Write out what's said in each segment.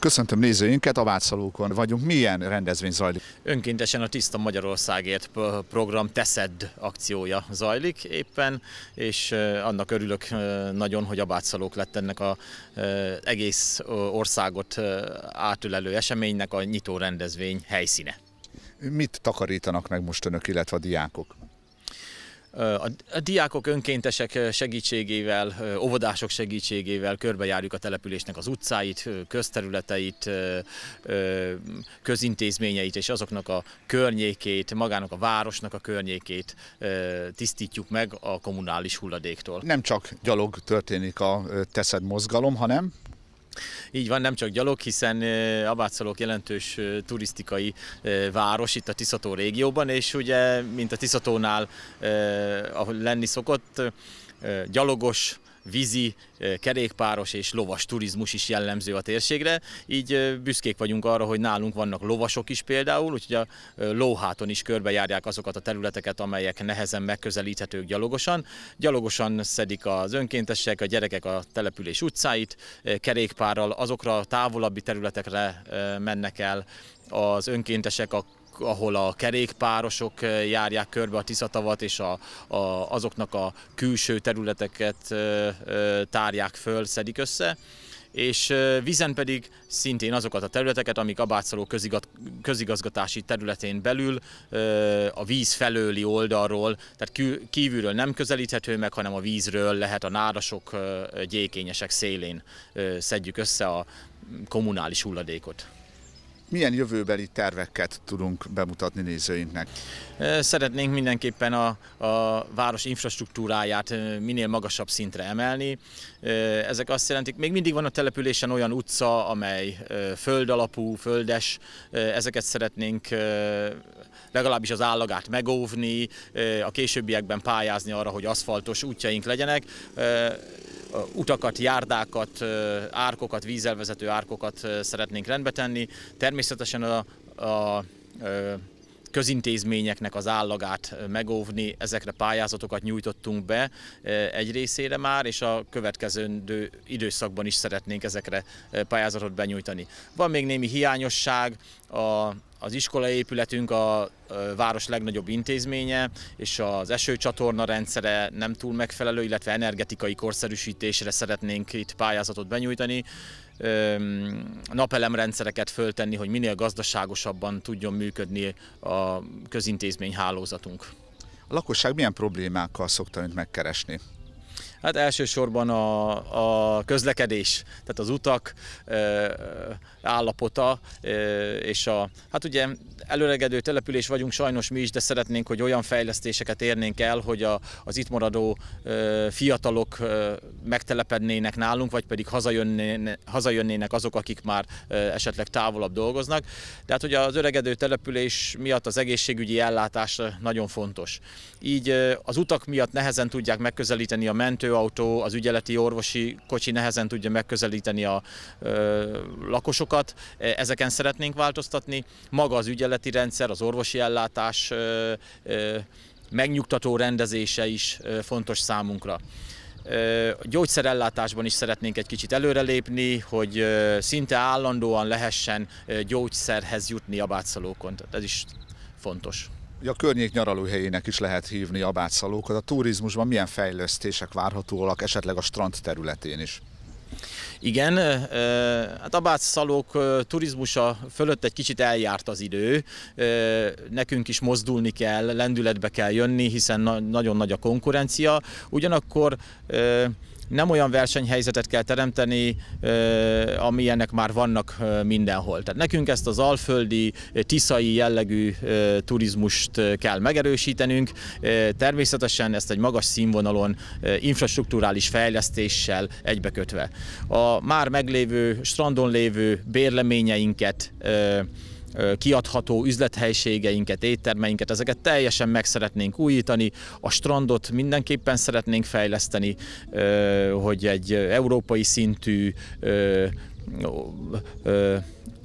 Köszöntöm nézőinket, a Vátszalókon vagyunk. Milyen rendezvény zajlik? Önkéntesen a Tiszta Magyarországért program Teszed akciója zajlik éppen, és annak örülök nagyon, hogy a Vátszalók lett ennek az egész országot átülelő eseménynek a nyitó rendezvény helyszíne. Mit takarítanak meg most önök, illetve a diákok? A diákok önkéntesek segítségével, óvodások segítségével körbejárjuk a településnek az utcáit, közterületeit, közintézményeit és azoknak a környékét, magának a városnak a környékét tisztítjuk meg a kommunális hulladéktól. Nem csak gyalog történik a teszed mozgalom, hanem így van, nem csak gyalog, hiszen Abátszalók jelentős turisztikai város itt a Tiszató régióban, és ugye, mint a Tiszatónál, ahol lenni szokott, gyalogos, vízi, kerékpáros és lovas turizmus is jellemző a térségre, így büszkék vagyunk arra, hogy nálunk vannak lovasok is például, úgyhogy a lóháton is körbejárják azokat a területeket, amelyek nehezen megközelíthetők gyalogosan. Gyalogosan szedik az önkéntesek, a gyerekek a település utcáit, kerékpárral azokra a távolabbi területekre mennek el az önkéntesek a ahol a kerékpárosok eh, járják körbe a Tiszatavat, és a, a, azoknak a külső területeket eh, eh, tárják föl, szedik össze és vízen pedig szintén azokat a területeket, amik a Bácsaló közigazgatási területén belül a víz felőli oldalról, tehát kívülről nem közelíthető meg, hanem a vízről lehet a nádasok, gyékényesek szélén szedjük össze a kommunális hulladékot. Milyen jövőbeli terveket tudunk bemutatni nézőinknek? Szeretnénk mindenképpen a, a város infrastruktúráját minél magasabb szintre emelni. Ezek azt jelentik, még mindig van a településen olyan utca, amely földalapú, földes, ezeket szeretnénk legalábbis az állagát megóvni, a későbbiekben pályázni arra, hogy aszfaltos útjaink legyenek utakat, járdákat, árkokat, vízelvezető árkokat szeretnénk rendbe tenni. Természetesen a, a közintézményeknek az állagát megóvni, ezekre pályázatokat nyújtottunk be egy részére már, és a következő időszakban is szeretnénk ezekre pályázatot benyújtani. Van még némi hiányosság a az iskolaépületünk a város legnagyobb intézménye, és az esőcsatorna rendszere nem túl megfelelő, illetve energetikai korszerűsítésre szeretnénk itt pályázatot benyújtani napelemrendszereket föltenni, hogy minél gazdaságosabban tudjon működni a közintézmény hálózatunk. A lakosság milyen problémákkal szokta önt megkeresni? Hát elsősorban a, a közlekedés, tehát az utak e, állapota, e, és a, hát ugye előregedő település vagyunk sajnos mi is, de szeretnénk, hogy olyan fejlesztéseket érnénk el, hogy a, az itt maradó e, fiatalok e, megtelepednének nálunk, vagy pedig hazajönnének, hazajönnének azok, akik már e, esetleg távolabb dolgoznak. De hát hogy az öregedő település miatt az egészségügyi ellátás nagyon fontos. Így e, az utak miatt nehezen tudják megközelíteni a mentő mentőautó, az ügyeleti orvosi kocsi nehezen tudja megközelíteni a ö, lakosokat. E, ezeken szeretnénk változtatni. Maga az ügyeleti rendszer, az orvosi ellátás ö, ö, megnyugtató rendezése is fontos számunkra. A Gyógyszerellátásban is szeretnénk egy kicsit előrelépni, hogy szinte állandóan lehessen gyógyszerhez jutni a bátszalókon. Ez is fontos. Ugye a környék nyaralóhelyének is lehet hívni a bátszalókat. A turizmusban milyen fejlesztések várhatóak, esetleg a strand területén is? Igen, hát a bátszalók turizmusa fölött egy kicsit eljárt az idő. Nekünk is mozdulni kell, lendületbe kell jönni, hiszen nagyon nagy a konkurencia. Ugyanakkor nem olyan versenyhelyzetet kell teremteni, amilyennek már vannak mindenhol. Tehát nekünk ezt az alföldi, tiszai jellegű turizmust kell megerősítenünk. Természetesen ezt egy magas színvonalon, infrastruktúrális fejlesztéssel egybekötve. A már meglévő, strandon lévő bérleményeinket kiadható üzlethelységeinket, éttermeinket, ezeket teljesen meg szeretnénk újítani. A strandot mindenképpen szeretnénk fejleszteni, hogy egy európai szintű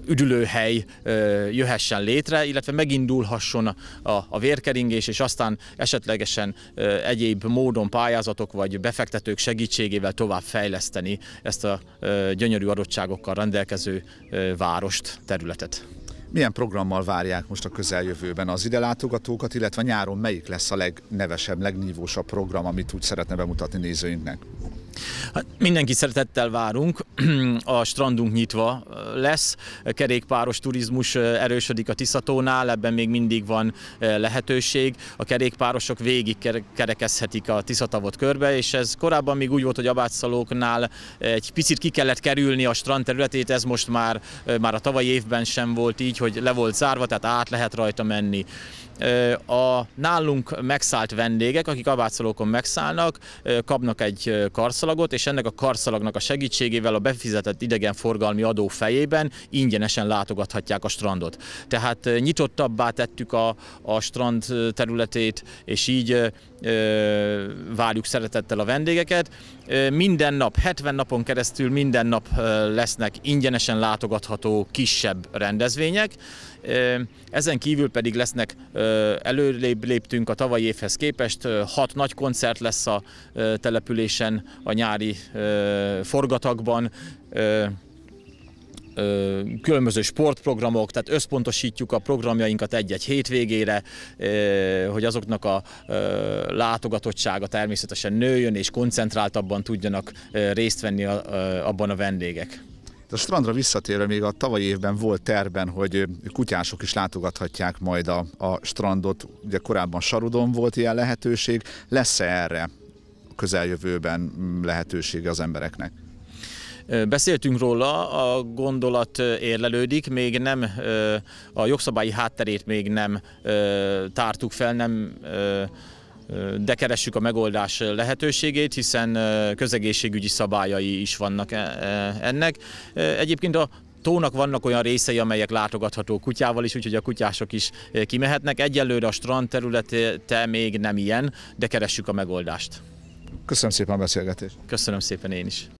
üdülőhely jöhessen létre, illetve megindulhasson a, a vérkeringés, és aztán esetlegesen egyéb módon pályázatok vagy befektetők segítségével tovább fejleszteni ezt a gyönyörű adottságokkal rendelkező várost, területet milyen programmal várják most a közeljövőben az ide látogatókat, illetve nyáron melyik lesz a legnevesebb, legnívósabb program, amit úgy szeretne bemutatni nézőinknek? Hát mindenki szeretettel várunk, a strandunk nyitva lesz, kerékpáros turizmus erősödik a Tiszatónál, ebben még mindig van lehetőség. A kerékpárosok végig kerekezhetik a Tiszatavot körbe, és ez korábban még úgy volt, hogy Abátszalóknál egy picit ki kellett kerülni a strand területét, ez most már, már a tavalyi évben sem volt így, hogy le volt zárva, tehát át lehet rajta menni a nálunk megszállt vendégek, akik abátszalókon megszállnak, kapnak egy karszalagot, és ennek a karszalagnak a segítségével a befizetett idegenforgalmi adó feje helyében ingyenesen látogathatják a strandot. Tehát nyitottabbá tettük a, a strand területét, és így e, várjuk szeretettel a vendégeket. Minden nap, 70 napon keresztül minden nap lesznek ingyenesen látogatható kisebb rendezvények, ezen kívül pedig lesznek, előrébb léptünk a tavalyi évhez képest, hat nagy koncert lesz a településen a nyári forgatagban, különböző sportprogramok, tehát összpontosítjuk a programjainkat egy-egy hétvégére, hogy azoknak a látogatottsága természetesen nőjön, és koncentráltabban tudjanak részt venni abban a vendégek. A strandra visszatérve még a tavalyi évben volt terben, hogy kutyások is látogathatják majd a, a strandot. Ugye korábban Sarudon volt ilyen lehetőség. Lesz-e erre közeljövőben lehetősége az embereknek? Beszéltünk róla, a gondolat érlelődik, még nem a jogszabályi hátterét még nem tártuk fel, nem de keressük a megoldás lehetőségét, hiszen közegészségügyi szabályai is vannak e, e, ennek. Egyébként a tónak vannak olyan részei, amelyek látogatható kutyával is, úgyhogy a kutyások is kimehetnek. Egyelőre a strand területe még nem ilyen, de keressük a megoldást. Köszönöm szépen a beszélgetést. Köszönöm szépen én is.